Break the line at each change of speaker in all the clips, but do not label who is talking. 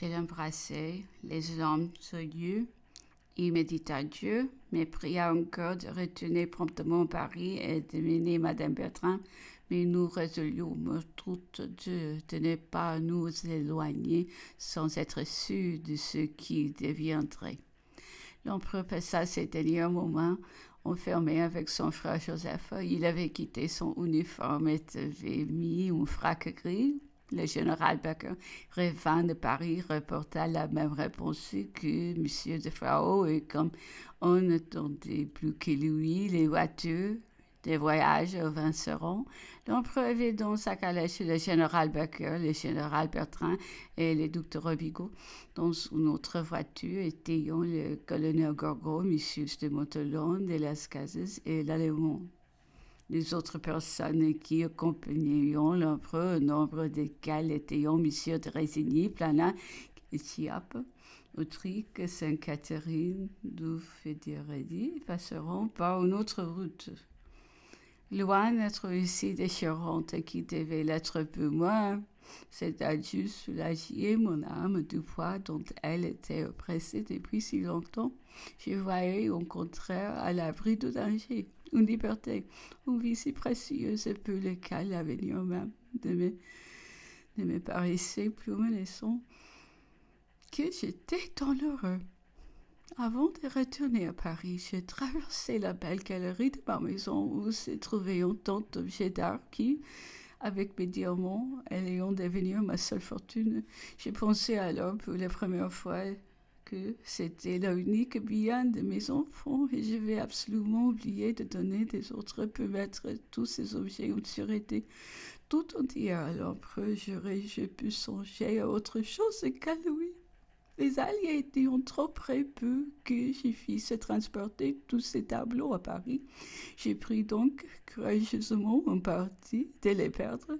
J'ai embrassé les hommes lieu. il médita Dieu, mais pria encore de retourner promptement Paris et de mener Madame Bertrand. Mais nous résolûmes toutes deux de ne pas nous éloigner sans être sûrs de ce qui deviendrait. L'empereur passa ses derniers moments enfermé avec son frère Joseph. Il avait quitté son uniforme et avait mis un frac gris le général Becker, revenant de Paris, reporta la même réponse que M. de Frao, et comme on n'attendait plus que lui, les voitures des voyages au Vinceron. L'empereur dans sa calèche le général Becker, le général Bertrand et le docteur Robigo dans une autre voiture, étayant le colonel Gorgo, M. de Montelon, de Las Casas et l'Allemand. Les autres personnes qui accompagnaient l'empereur, au nombre desquelles étaient M. de résigner Planin et Autrique, Sainte-Catherine, Douf et passeront par une autre route. Loin d'être ici déchirante qui devait l'être peu moi, c'est à Dieu soulager mon âme du poids dont elle était oppressée depuis si longtemps. Je voyais au contraire à l'abri du danger une liberté, une vie si précieuse et pour cas l'avenir même de mes, de mes paraissait plus menaçant que j'étais tant heureux. Avant de retourner à Paris, j'ai traversé la belle galerie de ma maison où se trouvaient tant d'objets d'art qui, avec mes diamants, ayant devenu ma seule fortune, j'ai pensé alors pour la première fois que c'était la unique bien de mes enfants et je vais absolument oublier de donner des autres peut mettre tous ces objets en sûreté tout entière. Alors après, j'aurais pu songer à autre chose qu'à lui. Les Alliés étaient trop près peu que je se transporter tous ces tableaux à Paris. J'ai pris donc courageusement mon parti de les perdre,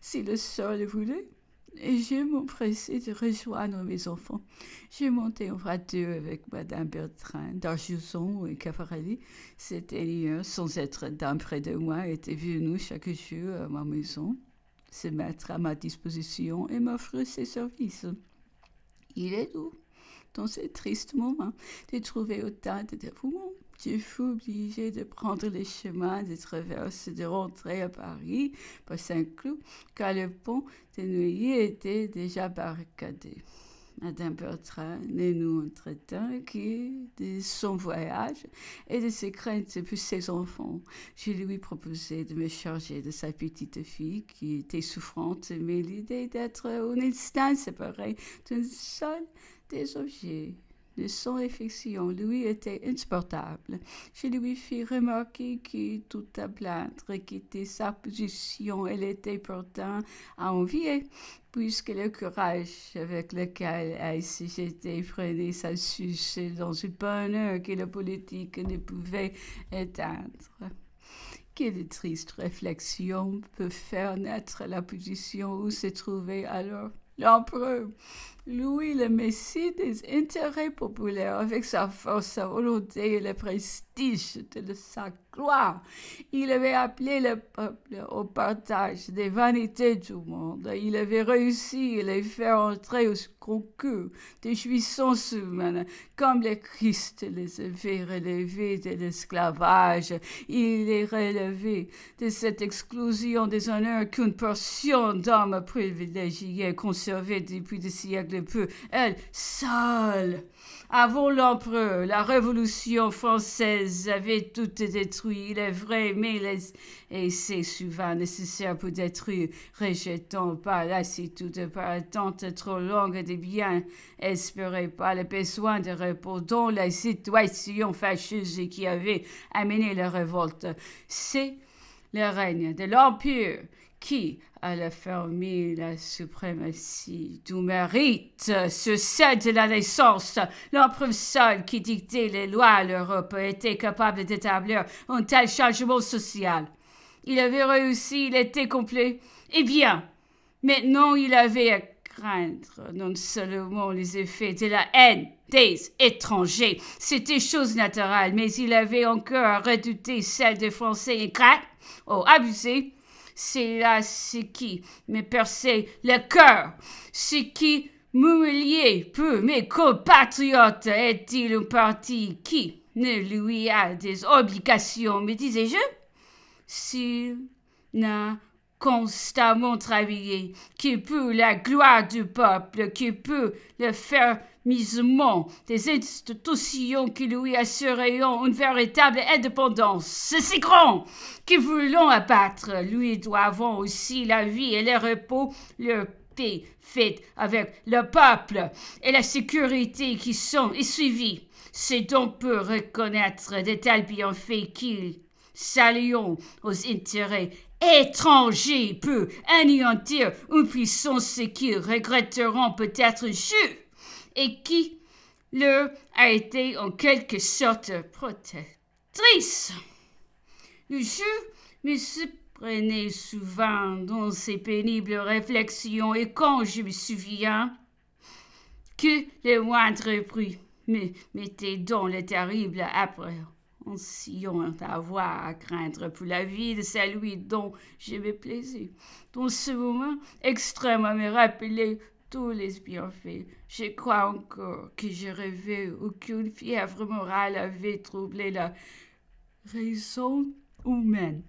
si le le voulait et je m'empressai de rejoindre mes enfants. J'ai monté en voiture avec Madame Bertrand, Darjuson et Cavarelli. Cet dernière, euh, sans être d'un près de moi, était venu chaque jour à ma maison, se mettre à ma disposition et m'offrir ses services. Il est doux, dans ces tristes moments, de trouver autant de dévouement je fus obligé de prendre le chemin de traverse de rentrer à Paris par Saint-Cloud, car le pont de Neuilly était déjà barricadé. Madame Bertrand et nous entretint qui de son voyage et de ses craintes pour ses enfants. Je lui proposé de me charger de sa petite fille qui était souffrante, mais l'idée d'être un instant séparé d'une seule des objets de son affection lui était insupportable. Je lui fis remarquer que tout à plaindre, était sa position, elle était pourtant à envier, puisque le courage avec lequel elle s'était freinée sa dans une bonheur que la politique ne pouvait éteindre. Quelle triste réflexion peut faire naître la position où se trouvait alors l'empereur Louis le Messie des intérêts populaires avec sa force, sa volonté et le prestige de sa gloire. Il avait appelé le peuple au partage des vanités du monde. Il avait réussi à les faire entrer au concours des jouissances humaines, comme le Christ les avait relevés de l'esclavage. Il les relevait de cette exclusion des honneurs qu'une portion d'hommes privilégiés conservait depuis des siècles peu, elle seule. Avant l'empereur, la Révolution française avait tout détruit, il est vrai, mais les et c'est souvent nécessaire pour détruire, rejetant par lassitude, par attente trop longue des biens Espérez par le besoin de repos dans la situation fâcheuse qui avait amené la révolte. C'est le règne de l'Empire qui, a la la suprématie du mérite succède de la naissance. L'empereur seul qui dictait les lois à l'Europe était capable d'établir un tel changement social. Il avait réussi, il était complet. Eh bien, maintenant il avait craindre non seulement les effets de la haine des étrangers, c'était chose naturelle, mais il avait encore redouté celle des Français et grecs ou oh, abusé. C'est là ce qui me perçait le cœur, ce qui m'humiliait peu mes compatriotes est-il un parti qui ne lui a des obligations, me disais-je, si n'a constamment travailler, qui peut la gloire du peuple, qui peut le fermisement des institutions qui lui assureront une véritable indépendance. si grand qui voulons abattre, lui doivent aussi la vie et le repos, le paix faite avec le peuple et la sécurité qui sont et suivies. C'est donc peu reconnaître de tels bienfaits qu'ils s'alliant aux intérêts étrangers, peut anéantir une puissance qui regretteront peut-être jeu et qui le a été en quelque sorte protectrice. Le jeu me prenait souvent dans ces pénibles réflexions et quand je me souviens que le moindre bruit me mettait dans le terrible après si ont avoir à craindre pour la vie de celui dont j'ai plaisir. plaisais, Dans ce moment extrême à me rappeler tous les bienfaits, je crois encore que je rêvais ou qu'une fièvre morale avait troublé la raison humaine.